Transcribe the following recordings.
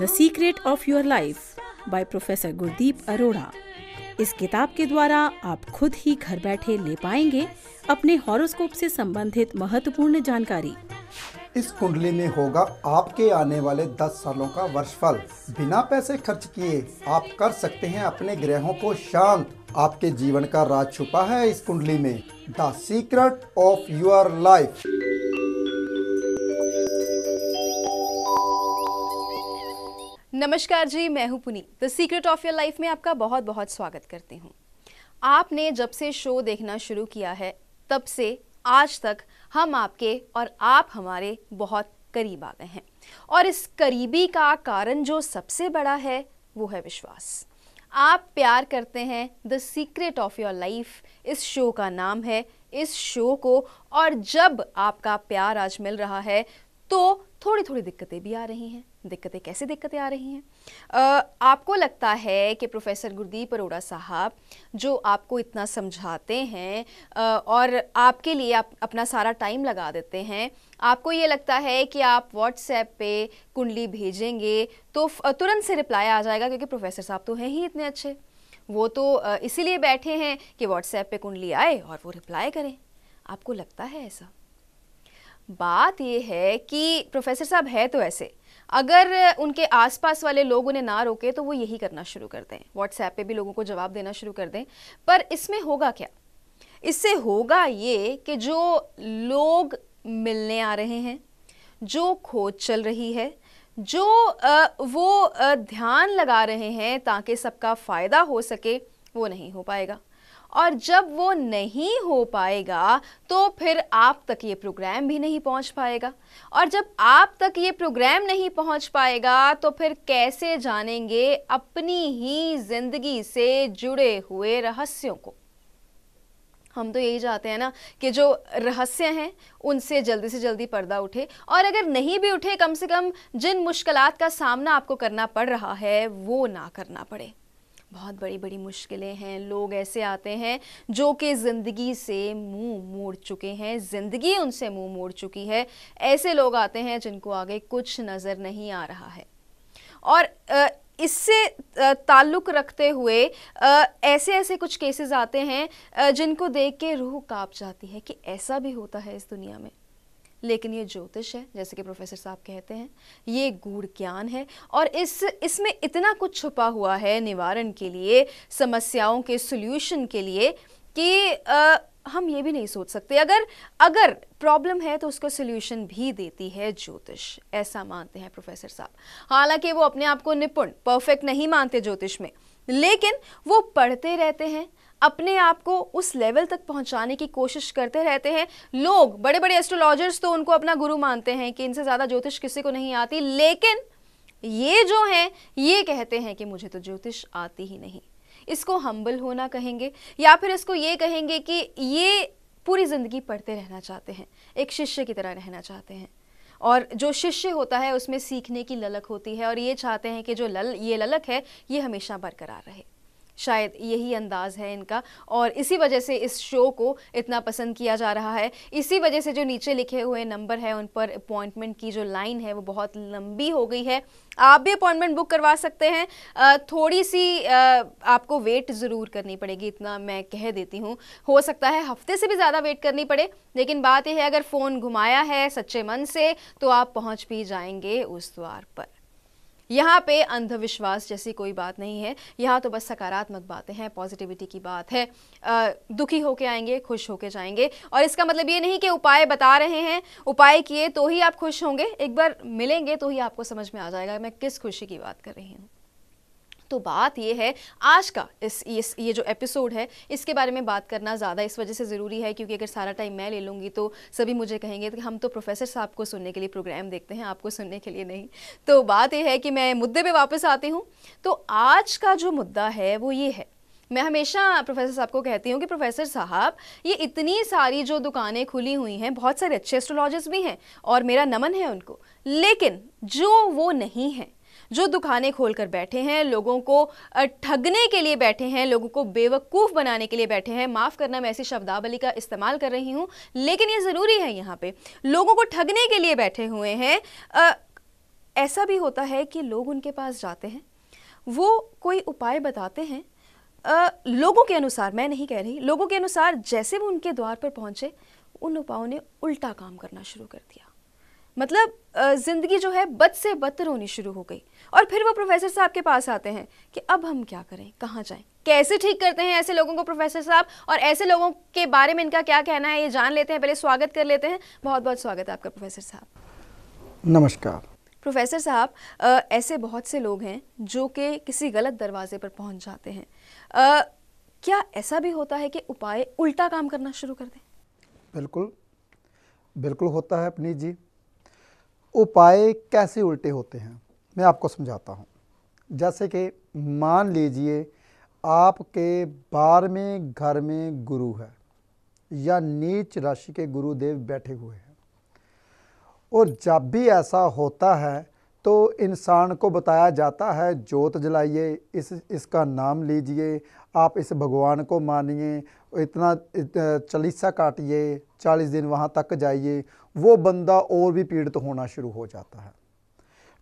The secret of your life by professor Gurdeep Arora इस किताब के द्वारा आप खुद ही घर बैठे ले पाएंगे अपने हॉरोस्कोप से संबंधित महत्वपूर्ण जानकारी इस कुंडली में होगा आपके आने वाले 10 सालों का वर्षफल बिना पैसे खर्च किए आप कर सकते हैं अपने ग्रहों को शांत आपके जीवन का राज छुपा है इस कुंडली में the secret of your life नमस्कार जी मैं हूं Puni the secret of your life में आपका बहुत बहुत स्वागत करती हूं आपने जब से शो देखना शुरू किया है तब से आज तक हम आपके और आप हमारे बहुत करीब आ गए हैं और इस करीबी का कारण जो सबसे बड़ा है वो है विश्वास आप प्यार करते हैं the secret of your life इस शो का नाम है इस शो को और जब आपका प्यार आज मिल रहा है तो थोड़ी थोड़ी दिक्कतें भी आ रही हैं दिक्कतें कैसे दिक्कतें आ रही हैं आपको लगता है कि प्रोफेसर गुरदीप अरोड़ा साहब जो आपको इतना समझाते हैं और आपके लिए आप अपना सारा टाइम लगा देते हैं आपको ये लगता है कि आप व्हाट्सएप पे कुंडली भेजेंगे तो तुरंत से रिप्लाई आ जाएगा क्योंकि प्रोफेसर साहब तो हैं ही इतने अच्छे वो तो इसीलिए बैठे हैं कि व्हाट्सएप पे कुंडली आए और वो रिप्लाई करें आपको लगता है ऐसा बात यह है कि प्रोफेसर साहब है तो ऐसे अगर उनके आसपास वाले लोग उन्हें ना रोके तो वो यही करना शुरू कर दें व्हाट्सएप पे भी लोगों को जवाब देना शुरू कर दें पर इसमें होगा क्या इससे होगा ये कि जो लोग मिलने आ रहे हैं जो खोज चल रही है जो वो ध्यान लगा रहे हैं ताकि सबका फ़ायदा हो सके वो नहीं हो पाएगा और जब वो नहीं हो पाएगा तो फिर आप तक ये प्रोग्राम भी नहीं पहुंच पाएगा और जब आप तक ये प्रोग्राम नहीं पहुंच पाएगा तो फिर कैसे जानेंगे अपनी ही जिंदगी से जुड़े हुए रहस्यों को हम तो यही चाहते हैं ना कि जो रहस्य हैं उनसे जल्दी से जल्दी पर्दा उठे और अगर नहीं भी उठे कम से कम जिन मुश्किलात का सामना आपको करना पड़ रहा है वो ना करना पड़े बहुत बड़ी बड़ी मुश्किलें हैं लोग ऐसे आते हैं जो कि ज़िंदगी से मुंह मोड़ चुके हैं ज़िंदगी उनसे मुंह मोड़ चुकी है ऐसे लोग आते हैं जिनको आगे कुछ नज़र नहीं आ रहा है और इससे ताल्लुक़ रखते हुए ऐसे ऐसे कुछ केसेस आते हैं जिनको देख के रूह काँप जाती है कि ऐसा भी होता है इस दुनिया में लेकिन ये ज्योतिष है जैसे कि प्रोफेसर साहब कहते हैं ये गूढ़ ज्ञान है और इस इसमें इतना कुछ छुपा हुआ है निवारण के लिए समस्याओं के सोल्यूशन के लिए कि आ, हम ये भी नहीं सोच सकते अगर अगर प्रॉब्लम है तो उसका सोल्यूशन भी देती है ज्योतिष ऐसा मानते हैं प्रोफेसर साहब हालांकि वो अपने आप को निपुण परफेक्ट नहीं मानते ज्योतिष में लेकिन वो पढ़ते रहते हैं अपने आप को उस लेवल तक पहुंचाने की कोशिश करते रहते हैं लोग बड़े बड़े एस्ट्रोलॉजर्स तो उनको अपना गुरु मानते हैं कि इनसे ज़्यादा ज्योतिष किसी को नहीं आती लेकिन ये जो हैं ये कहते हैं कि मुझे तो ज्योतिष आती ही नहीं इसको हम्बल होना कहेंगे या फिर इसको ये कहेंगे कि ये पूरी ज़िंदगी पढ़ते रहना चाहते हैं एक शिष्य की तरह रहना चाहते हैं और जो शिष्य होता है उसमें सीखने की ललक होती है और ये चाहते हैं कि जो लल ये ललक है ये हमेशा बरकरार रहे शायद यही अंदाज है इनका और इसी वजह से इस शो को इतना पसंद किया जा रहा है इसी वजह से जो नीचे लिखे हुए नंबर है उन पर अपॉइंटमेंट की जो लाइन है वो बहुत लंबी हो गई है आप भी अपॉइंटमेंट बुक करवा सकते हैं थोड़ी सी आपको वेट ज़रूर करनी पड़ेगी इतना मैं कह देती हूँ हो सकता है हफ्ते से भी ज़्यादा वेट करनी पड़े लेकिन बात यह है अगर फ़ोन घुमाया है सच्चे मन से तो आप पहुँच भी जाएंगे उस द्वार पर यहाँ पे अंधविश्वास जैसी कोई बात नहीं है यहाँ तो बस सकारात्मक बातें हैं पॉजिटिविटी की बात है आ, दुखी होके आएंगे खुश होके जाएंगे और इसका मतलब ये नहीं कि उपाय बता रहे हैं उपाय किए तो ही आप खुश होंगे एक बार मिलेंगे तो ही आपको समझ में आ जाएगा मैं किस खुशी की बात कर रही हूँ तो बात ये है आज का इस, इस ये जो एपिसोड है इसके बारे में बात करना ज़्यादा इस वजह से ज़रूरी है क्योंकि अगर सारा टाइम मैं ले लूँगी तो सभी मुझे कहेंगे कि हम तो प्रोफेसर साहब को सुनने के लिए प्रोग्राम देखते हैं आपको सुनने के लिए नहीं तो बात यह है कि मैं मुद्दे पर वापस आती हूँ तो आज का जो मुद्दा है वो ये है मैं हमेशा प्रोफेसर साहब को कहती हूँ कि प्रोफेसर साहब ये इतनी सारी जो दुकानें खुली हुई हैं बहुत सारे अच्छे एस्ट्रोलॉजिस्ट भी हैं और मेरा नमन है उनको लेकिन जो वो नहीं हैं जो दुकानें खोलकर बैठे हैं लोगों को ठगने के लिए बैठे हैं लोगों को बेवकूफ़ बनाने के लिए बैठे हैं माफ़ करना मैं ऐसी शब्दावली का इस्तेमाल कर रही हूँ लेकिन ये ज़रूरी है यहाँ पर लोगों को ठगने के लिए बैठे हुए हैं ऐसा भी होता है कि लोग उनके पास जाते हैं वो कोई उपाय बताते हैं आ, लोगों के अनुसार मैं नहीं कह रही लोगों के अनुसार जैसे वो उनके द्वार पर पहुँचे उन उपायों ने उल्टा काम करना शुरू कर दिया मतलब ज़िंदगी जो है बद से बदतर होनी शुरू हो गई और फिर वो प्रोफेसर साहब के पास आते हैं कि अब हम क्या करें कहाँ जाएं कैसे ठीक करते हैं ऐसे लोगों को प्रोफेसर साहब और ऐसे लोगों के बारे में इनका क्या कहना है ये जान लेते हैं पहले स्वागत कर लेते हैं बहुत बहुत स्वागत है आपका प्रोफेसर साहब नमस्कार प्रोफेसर साहब ऐसे बहुत से लोग हैं जो कि किसी गलत दरवाजे पर पहुंच जाते हैं आ, क्या ऐसा भी होता है कि उपाय उल्टा काम करना शुरू कर दें बिल्कुल बिल्कुल होता है अपनी जी उपाय कैसे उल्टे होते हैं मैं आपको समझाता हूँ जैसे कि मान लीजिए आपके बारहवें घर में गुरु है या नीच राशि के गुरुदेव बैठे हुए हैं और जब भी ऐसा होता है तो इंसान को बताया जाता है जोत जलाइए इस इसका नाम लीजिए आप इस भगवान को मानिए इतना चालीसा काटिए चालीस दिन वहाँ तक जाइए वो बंदा और भी पीड़ित तो होना शुरू हो जाता है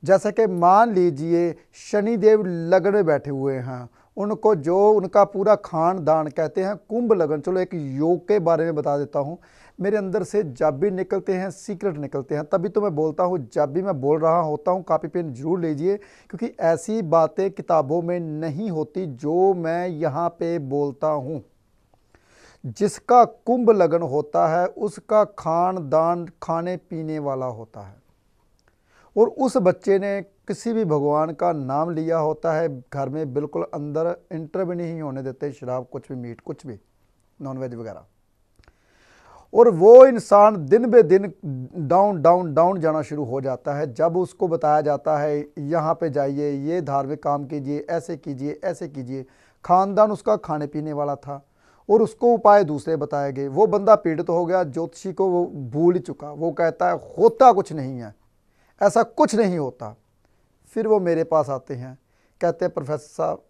जैसे कि मान लीजिए शनिदेव लगन में बैठे हुए हैं उनको जो उनका पूरा खानदान कहते हैं कुंभ लगन चलो एक योग के बारे में बता देता हूँ मेरे अंदर से जब भी निकलते हैं सीक्रेट निकलते हैं तभी तो मैं बोलता हूँ जब भी मैं बोल रहा होता हूँ कापी पेन जरूर लीजिए क्योंकि ऐसी बातें किताबों में नहीं होती जो मैं यहाँ पे बोलता हूँ जिसका कुंभ लगन होता है उसका खानदान खाने पीने वाला होता है और उस बच्चे ने किसी भी भगवान का नाम लिया होता है घर में बिल्कुल अंदर इंटर भी नहीं होने देते शराब कुछ भी मीट कुछ भी नॉनवेज वगैरह और वो इंसान दिन बे दिन डाउन डाउन डाउन जाना शुरू हो जाता है जब उसको बताया जाता है यहाँ पे जाइए ये धार्मिक काम कीजिए ऐसे कीजिए ऐसे कीजिए खानदान उसका खाने पीने वाला था और उसको उपाय दूसरे बताए गए वो बंदा पीड़ित हो गया ज्योतिषी को वो भूल चुका वो कहता है होता कुछ नहीं है ऐसा कुछ नहीं होता फिर वो मेरे पास आते हैं कहते हैं प्रोफेसर साहब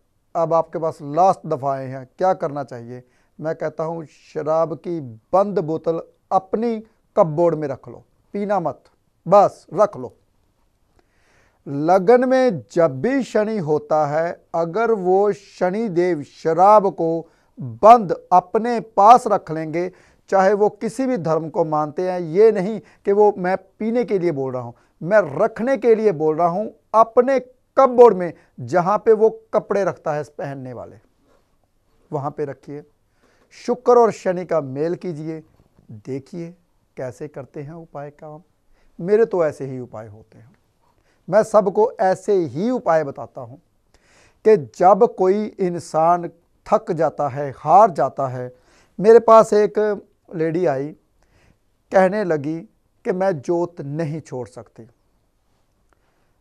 अब आपके पास लास्ट दफ़ा आए हैं क्या करना चाहिए मैं कहता हूँ शराब की बंद बोतल अपनी कपबोर्ड में रख लो पीना मत बस रख लो लगन में जब भी शनि होता है अगर वो शनि देव शराब को बंद अपने पास रख लेंगे चाहे वो किसी भी धर्म को मानते हैं ये नहीं कि वो मैं पीने के लिए बोल रहा हूँ मैं रखने के लिए बोल रहा हूँ अपने कपबोर्ड में जहाँ पे वो कपड़े रखता है पहनने वाले वहाँ पे रखिए शुक्र और शनि का मेल कीजिए देखिए कैसे करते हैं उपाय काम मेरे तो ऐसे ही उपाय होते हैं मैं सबको ऐसे ही उपाय बताता हूँ कि जब कोई इंसान थक जाता है हार जाता है मेरे पास एक लेडी आई कहने लगी कि मैं जोत नहीं छोड़ सकती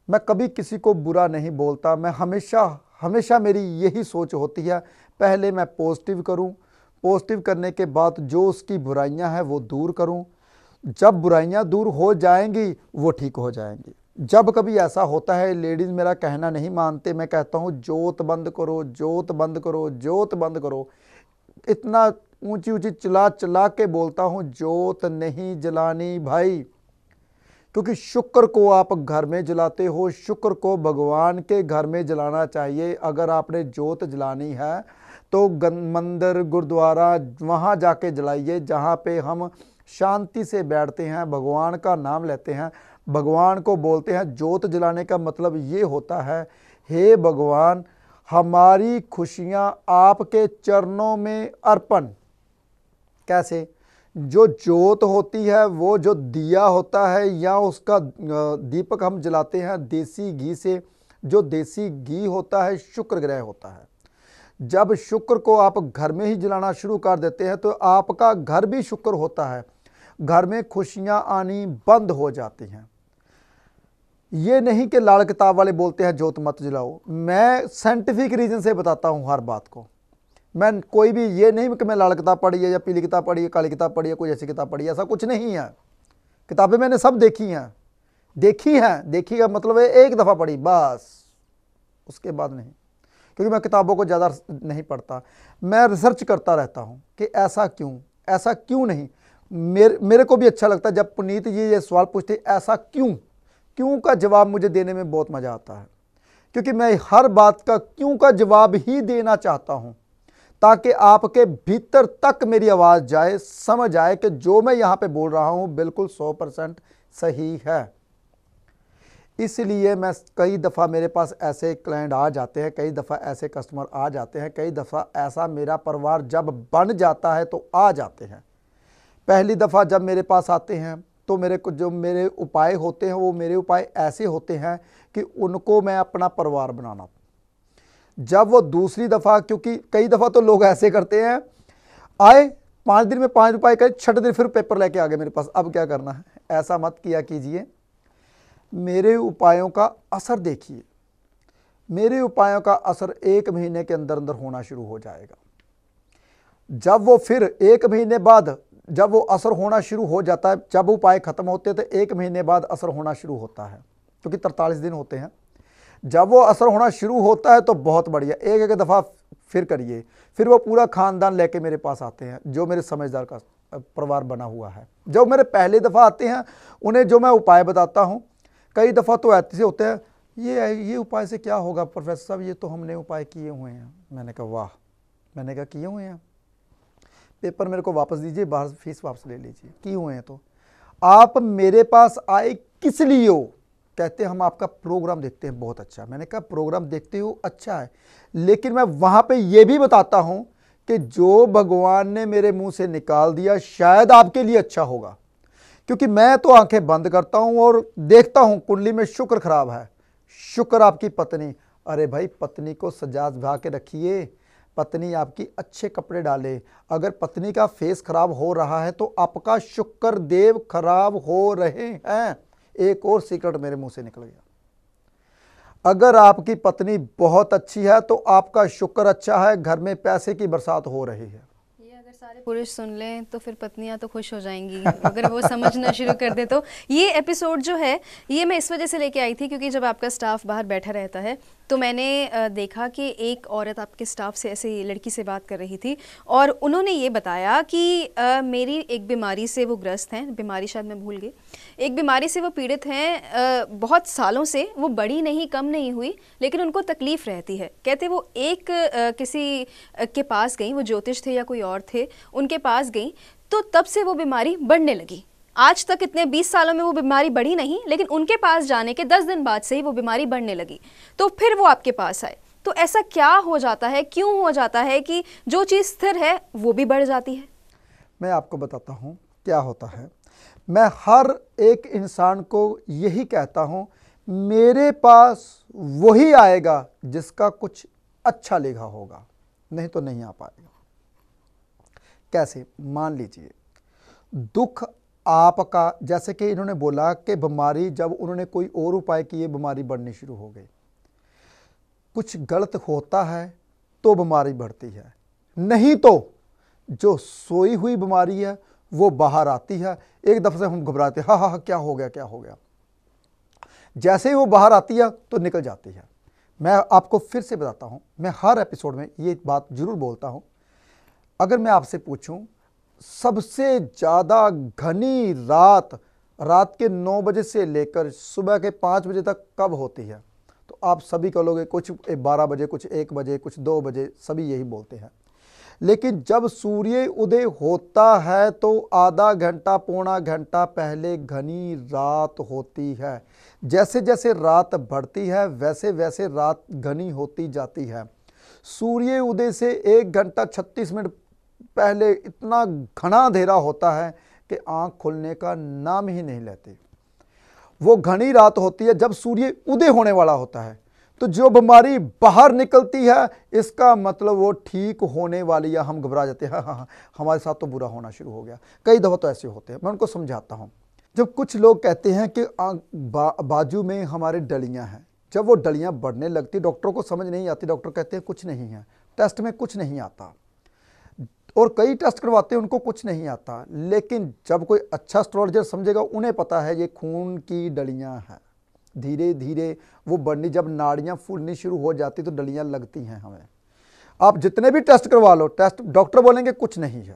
मैं कभी किसी को बुरा नहीं बोलता मैं हमेशा हमेशा मेरी यही सोच होती है पहले मैं पॉजिटिव करूं पॉजिटिव करने के बाद जो उसकी बुराइयां हैं वो दूर करूं जब बुराइयां दूर हो जाएंगी वो ठीक हो जाएंगी जब कभी ऐसा होता है लेडीज़ मेरा कहना नहीं मानते मैं कहता हूँ जोत बंद करो जोत बंद करो जोत बंद करो इतना ऊंची ऊंची चला चला के बोलता हूँ जोत नहीं जलानी भाई क्योंकि शुक्र को आप घर में जलाते हो शुक्र को भगवान के घर में जलाना चाहिए अगर आपने जोत जलानी है तो मंदिर गुरुद्वारा वहाँ जाके जलाइए जहाँ पे हम शांति से बैठते हैं भगवान का नाम लेते हैं भगवान को बोलते हैं जोत जलाने का मतलब ये होता है हे भगवान हमारी खुशियाँ आपके चरणों में अर्पण कैसे जो जोत होती है वो जो दिया होता है या उसका दीपक हम जलाते हैं देसी घी से जो देसी घी होता है शुक्र ग्रह होता है जब शुक्र को आप घर में ही जलाना शुरू कर देते हैं तो आपका घर भी शुक्र होता है घर में खुशियां आनी बंद हो जाती हैं ये नहीं कि लाल किताब वाले बोलते हैं जोत मत जलाओ मैं साइंटिफिक रीज़न से बताता हूँ हर बात को मैं कोई भी ये नहीं कि मैं लाल किताब पढ़ी है या पीली किताब पढ़ी है काली किताब पढ़ी है कोई ऐसी किताब पढ़ी है ऐसा कुछ नहीं है किताबें मैंने सब देखी हैं देखी हैं देखी का मतलब है एक दफ़ा पढ़ी बस उसके बाद नहीं क्योंकि मैं किताबों को ज़्यादा नहीं पढ़ता मैं रिसर्च करता रहता हूँ कि ऐसा क्यों ऐसा क्यों नहीं मेरे मेरे को भी अच्छा लगता है जब पुनीत जी ये सवाल पूछते ऐसा क्यों क्यों का जवाब मुझे देने में बहुत मज़ा आता है क्योंकि मैं हर बात का क्यों का जवाब ही देना चाहता हूँ ताकि आपके भीतर तक मेरी आवाज़ जाए समझ आए कि जो मैं यहाँ पे बोल रहा हूँ बिल्कुल 100 परसेंट सही है इसलिए मैं कई दफ़ा मेरे पास ऐसे क्लाइंट आ जाते हैं कई दफ़ा ऐसे कस्टमर आ जाते हैं कई दफ़ा ऐसा मेरा परिवार जब बन जाता है तो आ जाते हैं पहली दफ़ा जब मेरे पास आते हैं तो मेरे को जो मेरे उपाय होते हैं वो मेरे उपाय ऐसे होते हैं कि उनको मैं अपना परिवार बनाना जब वो दूसरी दफ़ा क्योंकि कई दफ़ा तो लोग ऐसे करते हैं आए पाँच दिन में पाँच रुपए करें छठ दिन फिर पेपर लेके आ गए मेरे पास अब क्या करना है ऐसा मत किया कीजिए मेरे उपायों का असर देखिए मेरे उपायों का असर एक महीने के अंदर अंदर होना शुरू हो जाएगा जब वो फिर एक महीने बाद जब वो असर होना शुरू हो जाता है जब उपाय ख़त्म होते हैं तो एक महीने बाद असर होना शुरू होता है क्योंकि तरतालीस दिन होते हैं जब वो असर होना शुरू होता है तो बहुत बढ़िया एक एक दफ़ा फिर करिए फिर वो पूरा खानदान लेके मेरे पास आते हैं जो मेरे समझदार का परिवार बना हुआ है जब मेरे पहले दफ़ा आते हैं उन्हें जो मैं उपाय बताता हूँ कई दफ़ा तो ऐसे होते हैं ये ये उपाय से क्या होगा प्रोफेसर साहब ये तो हमने उपाय किए हुए हैं मैंने कहा वाह मैंने कहा किए हुए हैं पेपर मेरे को वापस दीजिए बाहर फीस वापस ले लीजिए किए हुए हैं तो आप मेरे पास आए किस लिए हो कहते हम आपका प्रोग्राम देखते हैं बहुत अच्छा मैंने कहा प्रोग्राम देखते हो अच्छा है लेकिन मैं वहाँ पर ये भी बताता हूँ कि जो भगवान ने मेरे मुँह से निकाल दिया शायद आपके लिए अच्छा होगा क्योंकि मैं तो आंखें बंद करता हूं और देखता हूं कुंडली में शुक्र खराब है शुक्र आपकी पत्नी अरे भाई पत्नी को सजा भा के रखिए पत्नी आपकी अच्छे कपड़े डाले अगर पत्नी का फेस खराब हो रहा है तो आपका शुक्र देव खराब हो रहे हैं एक और सीक्रेट मेरे मुंह से निकल गया अगर आपकी पत्नी बहुत अच्छी है तो आपका शुक्र अच्छा है घर में पैसे की बरसात हो रही है सारे पुरुष सुन लें तो फिर पत्नियां तो खुश हो जाएंगी अगर वो समझना शुरू कर दे तो ये एपिसोड जो है ये मैं इस वजह से लेके आई थी क्योंकि जब आपका स्टाफ बाहर बैठा रहता है तो मैंने देखा कि एक औरत आपके स्टाफ से ऐसे लड़की से बात कर रही थी और उन्होंने ये बताया कि मेरी एक बीमारी से वो ग्रस्त हैं बीमारी शायद मैं भूल गई एक बीमारी से वो पीड़ित हैं बहुत सालों से वो बड़ी नहीं कम नहीं हुई लेकिन उनको तकलीफ़ रहती है कहते वो एक किसी के पास गई वो ज्योतिष थे या कोई और थे उनके पास गई तो तब से वो बीमारी बढ़ने लगी आज तक इतने 20 सालों में वो बीमारी बढ़ी नहीं लेकिन उनके पास जाने के 10 दिन बाद से ही वो बीमारी बढ़ने लगी तो फिर वो आपके पास आए तो ऐसा क्या हो जाता है क्यों हो जाता है कि जो चीज़ स्थिर है वो भी बढ़ जाती है मैं आपको बताता हूँ क्या होता है मैं हर एक इंसान को यही कहता हूँ मेरे पास वही आएगा जिसका कुछ अच्छा लिखा होगा नहीं तो नहीं आ पाएगा कैसे मान लीजिए दुख आपका जैसे कि इन्होंने बोला कि बीमारी जब उन्होंने कोई और उपाय किए बीमारी बढ़नी शुरू हो गई कुछ गलत होता है तो बीमारी बढ़ती है नहीं तो जो सोई हुई बीमारी है वो बाहर आती है एक दफ़े से हम घबराते हाँ हाँ हा क्या हो गया क्या हो गया जैसे ही वो बाहर आती है तो निकल जाती है मैं आपको फिर से बताता हूँ मैं हर एपिसोड में ये बात ज़रूर बोलता हूँ अगर मैं आपसे पूछूँ सबसे ज़्यादा घनी रात रात के नौ बजे से लेकर सुबह के पाँच बजे तक कब होती है तो आप सभी कहोगे कुछ बारह बजे कुछ एक बजे कुछ दो बजे सभी यही बोलते हैं लेकिन जब सूर्य उदय होता है तो आधा घंटा पौना घंटा पहले घनी रात होती है जैसे जैसे रात बढ़ती है वैसे वैसे रात घनी होती जाती है सूर्य उदय से एक घंटा छत्तीस मिनट पहले इतना घना अंधेरा होता है कि आँख खुलने का नाम ही नहीं लेते वो घनी रात होती है जब सूर्य उदय होने वाला होता है तो जो बीमारी बाहर निकलती है इसका मतलब वो ठीक होने वाली या हम घबरा जाते हैं हाँ, हाँ हाँ हमारे साथ तो बुरा होना शुरू हो गया कई दफ़ा तो ऐसे होते हैं मैं उनको समझाता हूँ जब कुछ लोग कहते हैं कि बा, बाजू में हमारे डलियाँ हैं जब वो डलियाँ बढ़ने लगती डॉक्टरों को समझ नहीं आती डॉक्टर कहते हैं कुछ नहीं है टेस्ट में कुछ नहीं आता और कई टेस्ट करवाते हैं उनको कुछ नहीं आता लेकिन जब कोई अच्छा स्ट्रोलॉजर समझेगा उन्हें पता है ये खून की डलियाँ हैं धीरे धीरे वो बढ़नी जब नाड़ियाँ फूलनी शुरू हो जाती तो डलियाँ लगती हैं हमें आप जितने भी टेस्ट करवा लो टेस्ट डॉक्टर बोलेंगे कुछ नहीं है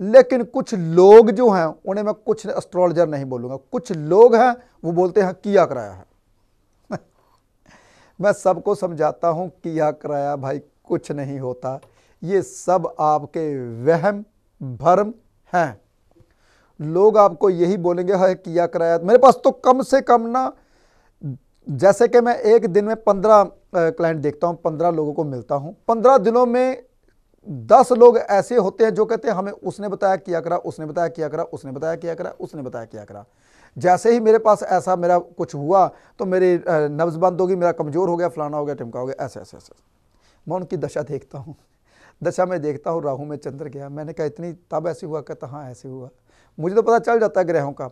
लेकिन कुछ लोग जो हैं उन्हें मैं कुछ एस्ट्रोलॉजर नहीं बोलूँगा कुछ लोग हैं वो बोलते हैं किया कराया है मैं सबको समझाता हूँ किया कराया भाई कुछ नहीं होता ये सब आपके वहम भर्म हैं लोग आपको यही बोलेंगे है किया कराया मेरे पास तो कम से कम ना जैसे कि मैं एक दिन में पंद्रह क्लाइंट देखता हूँ पंद्रह लोगों को मिलता हूँ पंद्रह दिनों में दस लोग ऐसे होते हैं जो कहते हैं हमें उसने बताया किया करा उसने बताया किया करा उसने बताया किया करा उसने बताया किया करा जैसे ही मेरे पास ऐसा मेरा कुछ हुआ तो मेरी नब्ज़ बंद होगी मेरा कमज़ोर हो गया फलाना हो गया टिमका हो गया ऐसे ऐसे ऐसे मैं उनकी दशा देखता हूँ दशा में देखता हूँ राहू में चंद्र गया मैंने कहा इतनी तब ऐसे हुआ कहता हाँ ऐसे हुआ मुझे तो पता चल जाता है ग्रहों का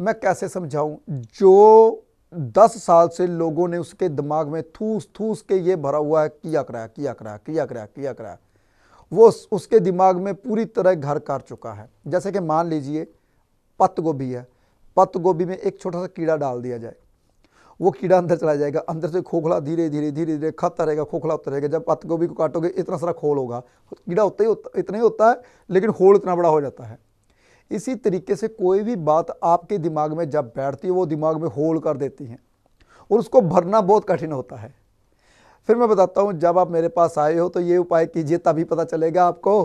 मैं कैसे समझाऊँ जो दस साल से लोगों ने उसके दिमाग में थूस थूस के ये भरा हुआ है किया कराया किया कराया किया कराया किया कराया वो उसके दिमाग में पूरी तरह घर कर चुका है जैसे कि मान लीजिए पत्त गोभी है पत्त गोभी में एक छोटा सा कीड़ा डाल दिया जाए वो कीड़ा अंदर चला जाएगा अंदर से खोखला धीरे धीरे धीरे धीरे खाता रहेगा खोखला होता रहेगा जब पत्त गोभी को काटोगे इतना सारा खोल होगा कीड़ा उतना ही होता इतना ही होता है लेकिन होल इतना बड़ा हो जाता है इसी तरीके से कोई भी बात आपके दिमाग में जब बैठती है वो दिमाग में होल कर देती हैं और उसको भरना बहुत कठिन होता है फिर मैं बताता हूँ जब आप मेरे पास आए हो तो ये उपाय कीजिए तभी पता चलेगा आपको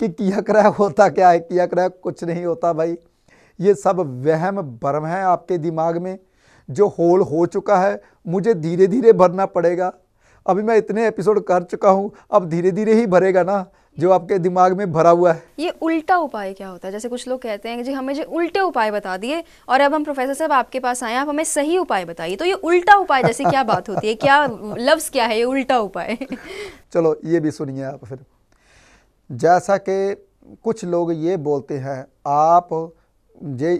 कि किया क्रह होता क्या है किया क्रह कुछ नहीं होता भाई ये सब वहम भरम है आपके दिमाग में जो होल हो चुका है मुझे धीरे धीरे भरना पड़ेगा अभी मैं इतने एपिसोड कर चुका हूँ अब धीरे धीरे ही भरेगा ना जो आपके दिमाग में भरा हुआ है ये उल्टा उपाय क्या होता है जैसे कुछ लोग कहते हैं कि जी हमें जो उल्टे उपाय बता दिए और अब हम प्रोफेसर साहब आपके पास आए आप हमें सही उपाय बताइए तो ये उल्टा उपाय जैसे क्या बात होती है क्या लफ्ज़ क्या है ये उल्टा उपाय चलो ये भी सुनिए आप फिर जैसा कि कुछ लोग ये बोलते हैं आप जे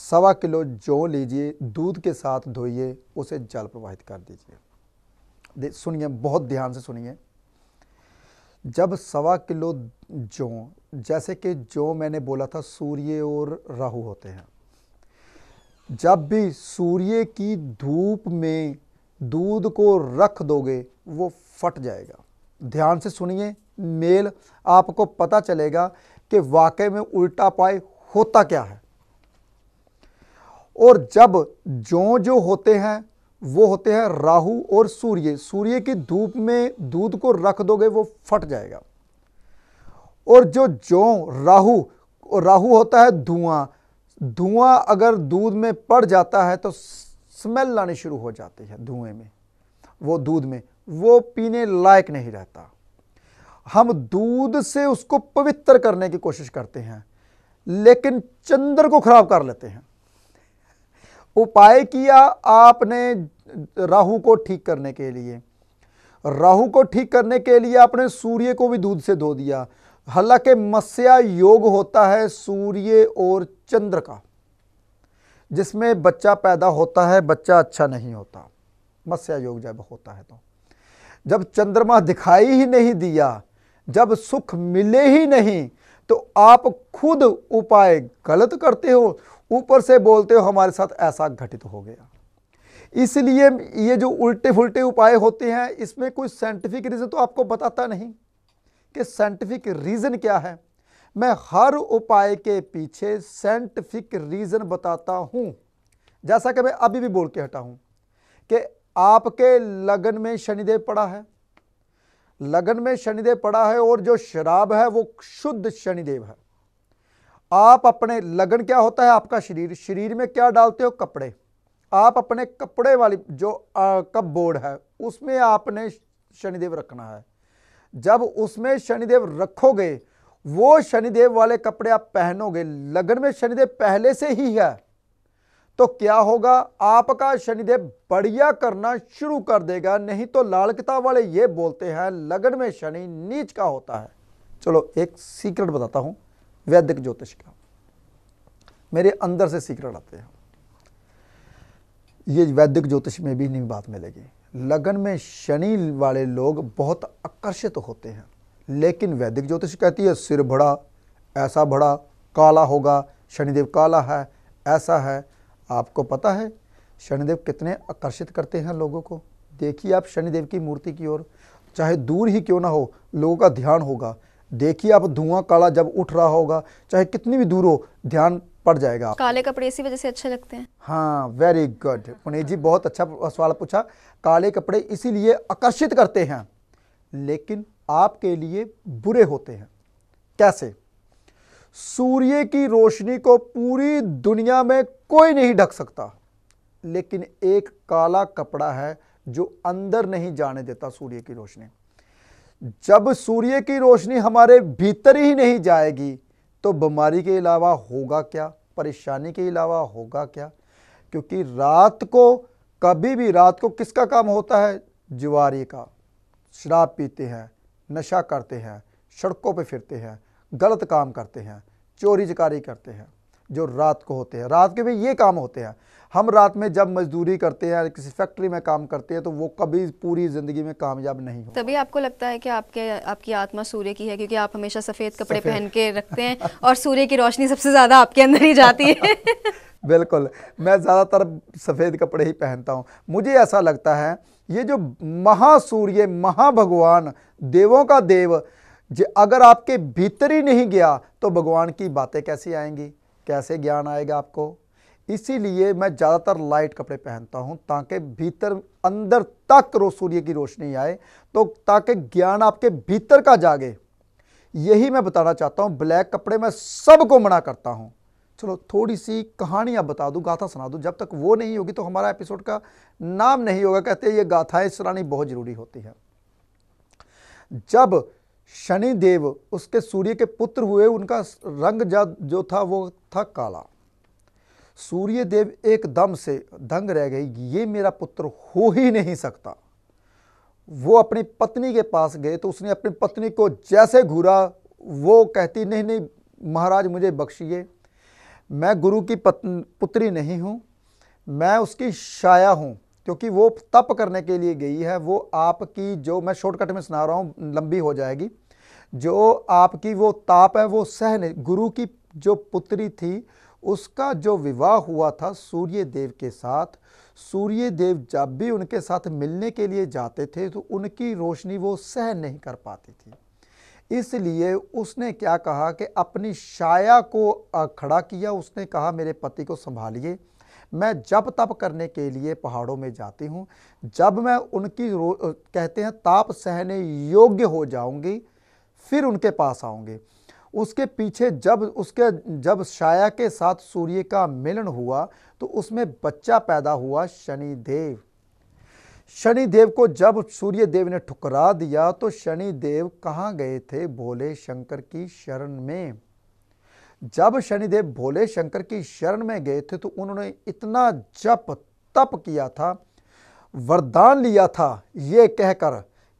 सवा किलो जौ लीजिए दूध के साथ धोइए उसे जल प्रवाहित कर दीजिए सुनिए बहुत ध्यान से सुनिए जब सवा किलो जौ जैसे कि जो मैंने बोला था सूर्य और राहु होते हैं जब भी सूर्य की धूप में दूध को रख दोगे वो फट जाएगा ध्यान से सुनिए मेल आपको पता चलेगा कि वाकई में उल्टा पाए होता क्या है और जब जौ जो होते हैं वो होते हैं राहु और सूर्य सूर्य की धूप में दूध को रख दोगे वो फट जाएगा और जो जौ राहु राहु होता है धुआं धुआं अगर दूध में पड़ जाता है तो स्मेल लाने शुरू हो जाती है धुएं में वो दूध में वो पीने लायक नहीं रहता हम दूध से उसको पवित्र करने की कोशिश करते हैं लेकिन चंद्र को खराब कर लेते हैं उपाय किया आपने राहु को ठीक करने के लिए राहु को ठीक करने के लिए आपने सूर्य को भी दूध से धो दिया हालांकि मत्स्या योग होता है सूर्य और चंद्र का जिसमें बच्चा पैदा होता है बच्चा अच्छा नहीं होता मत्स्या योग जब होता है तो जब चंद्रमा दिखाई ही नहीं दिया जब सुख मिले ही नहीं तो आप खुद उपाय गलत करते हो ऊपर से बोलते हो हमारे साथ ऐसा घटित हो गया इसलिए ये जो उल्टे फुलटे उपाय होते हैं इसमें कोई साइंटिफिक रीज़न तो आपको बताता नहीं कि साइंटिफिक रीज़न क्या है मैं हर उपाय के पीछे साइंटिफिक रीज़न बताता हूँ जैसा कि मैं अभी भी बोल के हटा हूँ कि आपके लगन में शनिदेव पड़ा है लगन में शनिदेव पड़ा है और जो शराब है वो शुद्ध शनिदेव है आप अपने लगन क्या होता है आपका शरीर शरीर में क्या डालते हो कपड़े आप अपने कपड़े वाली जो कप बोर्ड है उसमें आपने शनिदेव रखना है जब उसमें शनिदेव रखोगे वो शनिदेव वाले कपड़े आप पहनोगे लगन में शनिदेव पहले से ही है तो क्या होगा आपका शनिदेव बढ़िया करना शुरू कर देगा नहीं तो लाल किताब वाले ये बोलते हैं लगन में शनि नीच का होता है चलो एक सीक्रेट बताता हूँ वैदिक ज्योतिष का मेरे अंदर से सीक्रेट आते हैं ये वैदिक ज्योतिष में भी नहीं बात मिलेगी लगन में शनि वाले लोग बहुत आकर्षित होते हैं लेकिन वैदिक ज्योतिष कहती है सिर बड़ा ऐसा बड़ा काला होगा शनिदेव काला है ऐसा है आपको पता है शनिदेव कितने आकर्षित करते हैं लोगों को देखिए आप शनिदेव की मूर्ति की ओर चाहे दूर ही क्यों ना हो लोगों का ध्यान होगा देखिए आप धुआं काला जब उठ रहा होगा चाहे कितनी भी दूर हो ध्यान पड़ जाएगा काले कपड़े इसी वजह से अच्छे लगते हैं हाँ वेरी गुड पुनीत जी बहुत अच्छा सवाल पूछा काले कपड़े इसीलिए आकर्षित करते हैं लेकिन आपके लिए बुरे होते हैं कैसे सूर्य की रोशनी को पूरी दुनिया में कोई नहीं ढक सकता लेकिन एक काला कपड़ा है जो अंदर नहीं जाने देता सूर्य की रोशनी जब सूर्य की रोशनी हमारे भीतर ही नहीं जाएगी तो बीमारी के अलावा होगा क्या परेशानी के अलावा होगा क्या क्योंकि रात को कभी भी रात को किसका काम होता है जुआरी का शराब पीते हैं नशा करते हैं सड़कों पर फिरते हैं गलत काम करते हैं चोरी चकारी करते हैं जो रात को होते हैं रात के भी ये काम होते हैं हम रात में जब मजदूरी करते हैं किसी फैक्ट्री में काम करते हैं तो वो कभी पूरी ज़िंदगी में कामयाब नहीं तभी आपको लगता है कि आपके आपकी आत्मा सूर्य की है क्योंकि आप हमेशा सफ़ेद कपड़े सफेद। पहन के रखते हैं और सूर्य की रोशनी सबसे ज़्यादा आपके अंदर ही जाती है बिल्कुल मैं ज़्यादातर सफ़ेद कपड़े ही पहनता हूँ मुझे ऐसा लगता है ये जो महासूर्य महाभगवान देवों का देव अगर आपके भीतर ही नहीं गया तो भगवान की बातें कैसी आएंगी कैसे ज्ञान आएगा आपको इसीलिए मैं ज़्यादातर लाइट कपड़े पहनता हूँ ताकि भीतर अंदर तक रो सूर्य की रोशनी आए तो ताकि ज्ञान आपके भीतर का जागे यही मैं बताना चाहता हूँ ब्लैक कपड़े मैं सबको मना करता हूँ चलो थोड़ी सी कहानी आप बता दूँ गाथा सुना दूँ जब तक वो नहीं होगी तो हमारा एपिसोड का नाम नहीं होगा कहते ये गाथाएं सुनानी बहुत ज़रूरी होती है जब शनि देव उसके सूर्य के पुत्र हुए उनका रंग जो था वो था काला सूर्य देव एकदम से दंग रह गई ये मेरा पुत्र हो ही नहीं सकता वो अपनी पत्नी के पास गए तो उसने अपनी पत्नी को जैसे घूरा वो कहती नहीं नहीं महाराज मुझे बख्शिए मैं गुरु की पत्न पुत्री नहीं हूँ मैं उसकी शाया हूँ क्योंकि वो तप करने के लिए गई है वो आपकी जो मैं शॉर्टकट में सुना रहा हूँ लंबी हो जाएगी जो आपकी वो ताप है वो सहने गुरु की जो पुत्री थी उसका जो विवाह हुआ था सूर्य देव के साथ सूर्य देव जब भी उनके साथ मिलने के लिए जाते थे तो उनकी रोशनी वो सहन नहीं कर पाती थी इसलिए उसने क्या कहा कि अपनी शाया को खड़ा किया उसने कहा मेरे पति को संभालिए मैं जप तप करने के लिए पहाड़ों में जाती हूँ जब मैं उनकी कहते हैं ताप सहने योग्य हो जाऊँगी फिर उनके पास आऊँगी उसके पीछे जब उसके जब शाया के साथ सूर्य का मिलन हुआ तो उसमें बच्चा पैदा हुआ शनि देव शनि देव को जब सूर्य देव ने ठुकरा दिया तो शनि देव कहाँ गए थे भोले शंकर की शरण में जब शनिदेव भोले शंकर की शरण में गए थे तो उन्होंने इतना जप तप किया था वरदान लिया था ये कहकर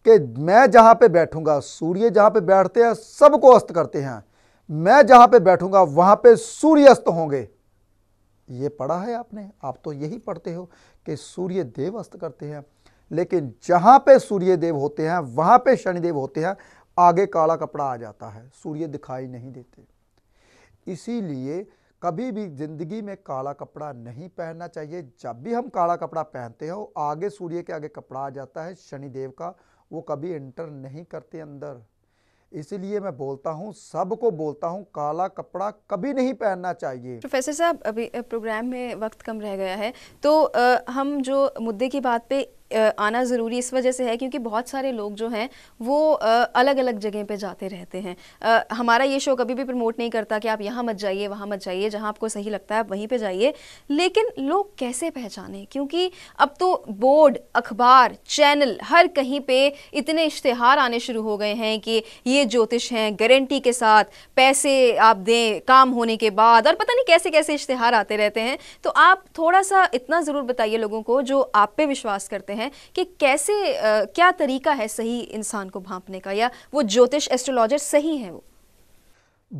कि मैं जहाँ पे बैठूंगा सूर्य जहाँ पे बैठते हैं सबको अस्त करते हैं मैं जहाँ पे बैठूंगा वहाँ पे अस्त होंगे ये पढ़ा है आपने आप तो यही पढ़ते हो कि सूर्य देव अस्त करते हैं लेकिन जहाँ पे सूर्य देव होते हैं वहाँ पे शनिदेव होते हैं आगे काला कपड़ा आ जाता है सूर्य दिखाई नहीं देते इसीलिए कभी भी ज़िंदगी में काला कपड़ा नहीं पहनना चाहिए जब भी हम काला कपड़ा पहनते हो आगे सूर्य के आगे कपड़ा आ जाता है शनिदेव का वो कभी एंटर नहीं करते अंदर इसीलिए मैं बोलता हूँ सबको बोलता हूँ काला कपड़ा कभी नहीं पहनना चाहिए प्रोफेसर साहब अभी प्रोग्राम में वक्त कम रह गया है तो आ, हम जो मुद्दे की बात पे आना ज़रूरी इस वजह से है क्योंकि बहुत सारे लोग जो हैं वो अलग अलग जगह पे जाते रहते हैं हमारा ये शो कभी भी प्रमोट नहीं करता कि आप यहाँ मत जाइए वहाँ मत जाइए जहाँ आपको सही लगता है आप वहीं पर जाइए लेकिन लोग कैसे पहचाने क्योंकि अब तो बोर्ड अखबार चैनल हर कहीं पर इतने इश्तहार आने शुरू हो गए हैं कि ये ज्योतिष हैं गारंटी के साथ पैसे आप दें काम होने के बाद और पता नहीं कैसे कैसे इश्तहार आते रहते हैं तो आप थोड़ा सा इतना ज़रूर बताइए लोगों को जो आप पे विश्वास करते हैं हैं कि कैसे आ, क्या तरीका है सही इंसान को भांपने का या वो ज्योतिष एस्ट्रोलॉजर सही है वो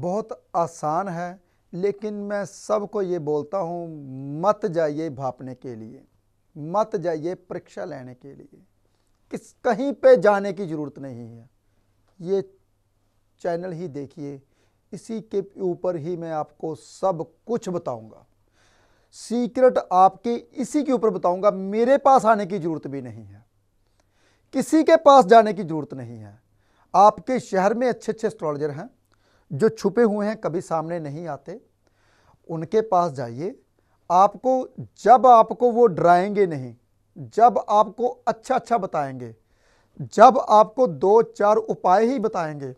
बहुत आसान है लेकिन मैं सबको ये बोलता हूँ मत जाइए भापने के लिए मत जाइए परीक्षा लेने के लिए किस कहीं पे जाने की ज़रूरत नहीं है ये चैनल ही देखिए इसी के ऊपर ही मैं आपको सब कुछ बताऊंगा सीक्रेट आपके इसी के ऊपर बताऊंगा मेरे पास आने की ज़रूरत भी नहीं है किसी के पास जाने की ज़रूरत नहीं है आपके शहर में अच्छे अच्छे एस्ट्रोलॉजर हैं जो छुपे हुए हैं कभी सामने नहीं आते उनके पास जाइए आपको जब आपको वो डराएंगे नहीं जब आपको अच्छा अच्छा बताएंगे जब आपको दो चार उपाय ही बताएंगे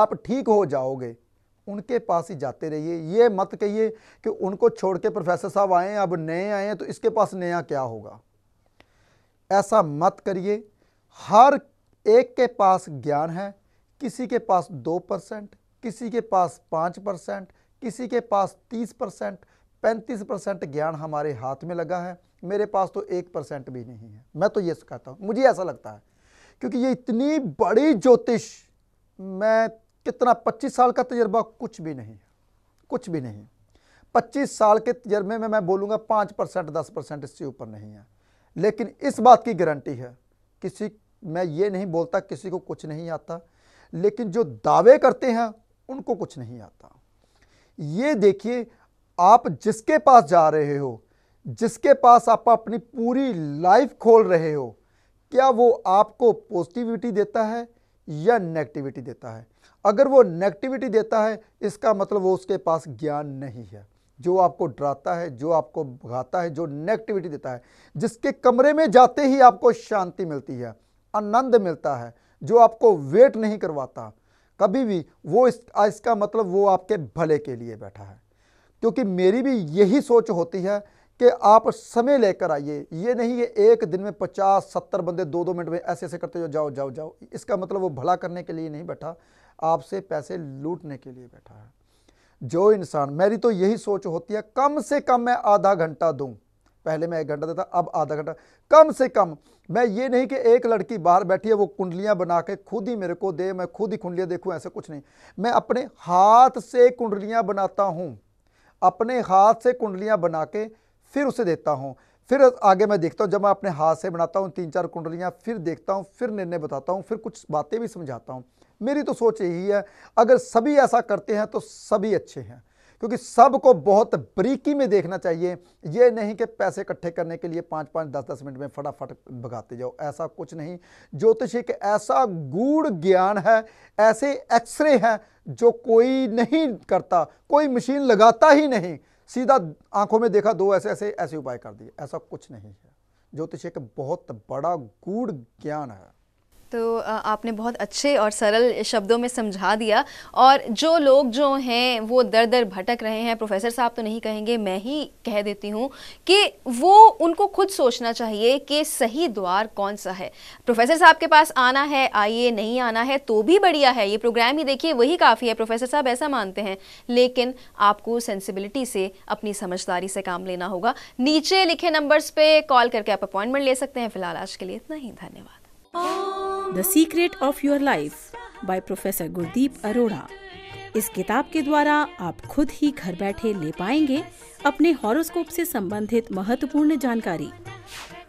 आप ठीक हो जाओगे उनके पास ही जाते रहिए ये मत कहिए कि उनको छोड़ के प्रोफेसर साहब आए अब नए आए हैं तो इसके पास नया क्या होगा ऐसा मत करिए हर एक के पास ज्ञान है किसी के पास दो परसेंट किसी के पास पाँच परसेंट किसी के पास तीस परसेंट पैंतीस परसेंट ज्ञान हमारे हाथ में लगा है मेरे पास तो एक परसेंट भी नहीं है मैं तो ये कहता हूँ मुझे ऐसा लगता है क्योंकि ये इतनी बड़ी ज्योतिष मैं कितना पच्चीस साल का तजर्बा कुछ भी नहीं कुछ भी नहीं पच्चीस साल के तजर्बे में मैं बोलूँगा पाँच परसेंट दस परसेंट इससे ऊपर नहीं है लेकिन इस बात की गारंटी है किसी मैं ये नहीं बोलता किसी को कुछ नहीं आता लेकिन जो दावे करते हैं उनको कुछ नहीं आता ये देखिए आप जिसके पास जा रहे हो जिसके पास आप अपनी पूरी लाइफ खोल रहे हो क्या वो आपको पॉजिटिविटी देता है या नेगेटिविटी देता है अगर वो नेगेटिविटी देता है इसका मतलब वो उसके पास ज्ञान नहीं है जो आपको डराता है जो आपको भगाता है जो नेगेटिविटी देता है जिसके कमरे में जाते ही आपको शांति मिलती है आनंद मिलता है जो आपको वेट नहीं करवाता कभी भी वो इस, इसका मतलब वो आपके भले के लिए बैठा है क्योंकि मेरी भी यही सोच होती है कि आप समय लेकर आइए ये नहीं है एक दिन में पचास सत्तर बंदे दो दो मिनट में ऐसे ऐसे करते जाओ जाओ जाओ जाओ इसका मतलब वो भला करने के लिए नहीं बैठा आपसे पैसे लूटने के लिए बैठा है जो इंसान मेरी तो यही सोच होती है कम से कम मैं आधा घंटा दूँ पहले मैं एक घंटा देता अब आधा घंटा कम से कम मैं ये नहीं कि एक लड़की बाहर बैठी है वो कुंडलियाँ बना के खुद ही मेरे को दे मैं खुद ही कुंडलियाँ देखूँ ऐसा कुछ नहीं मैं अपने हाथ से कुंडलियाँ बनाता हूँ अपने हाथ से कुंडलियाँ बना के फिर उसे देता हूँ फिर आगे मैं देखता हूँ जब मैं अपने हाथ से बनाता हूँ तीन चार कुंडलियाँ फिर देखता हूँ फिर निर्णय बताता हूँ फिर कुछ बातें भी समझाता हूँ मेरी तो सोच यही है अगर सभी ऐसा करते हैं तो सभी अच्छे हैं क्योंकि सबको बहुत बरीकी में देखना चाहिए ये नहीं कि पैसे इकट्ठे करने के लिए पाँच पाँच दस दस मिनट में फटाफट भगाते जाओ ऐसा कुछ नहीं ज्योतिष एक ऐसा गूढ़ ज्ञान है ऐसे एक्सरे हैं जो कोई नहीं करता कोई मशीन लगाता ही नहीं सीधा आंखों में देखा दो ऐसे ऐसे ऐसे उपाय कर दिए ऐसा कुछ नहीं है ज्योतिष एक बहुत बड़ा गूढ़ ज्ञान है तो आपने बहुत अच्छे और सरल शब्दों में समझा दिया और जो लोग जो हैं वो दर दर भटक रहे हैं प्रोफेसर साहब तो नहीं कहेंगे मैं ही कह देती हूँ कि वो उनको खुद सोचना चाहिए कि सही द्वार कौन सा है प्रोफेसर साहब के पास आना है आइए नहीं आना है तो भी बढ़िया है ये प्रोग्राम ही देखिए वही काफ़ी है प्रोफेसर साहब ऐसा मानते हैं लेकिन आपको सेंसिबिलिटी से अपनी समझदारी से काम लेना होगा नीचे लिखे नंबर्स पर कॉल करके आप अपॉइंटमेंट ले सकते हैं फिलहाल आज के लिए इतना ही धन्यवाद the secret of your life by professor Gurdeep Arora इस किताब के द्वारा आप खुद ही घर बैठे ले पाएंगे अपने हॉरोस्कोप से संबंधित महत्वपूर्ण जानकारी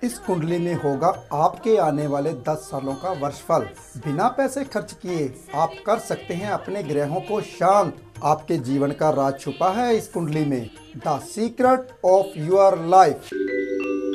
इस कुंडली में होगा आपके आने वाले 10 सालों का वर्षफल बिना पैसे खर्च किए आप कर सकते हैं अपने ग्रहों को शांत आपके जीवन का राज छुपा है इस कुंडली में the secret of your life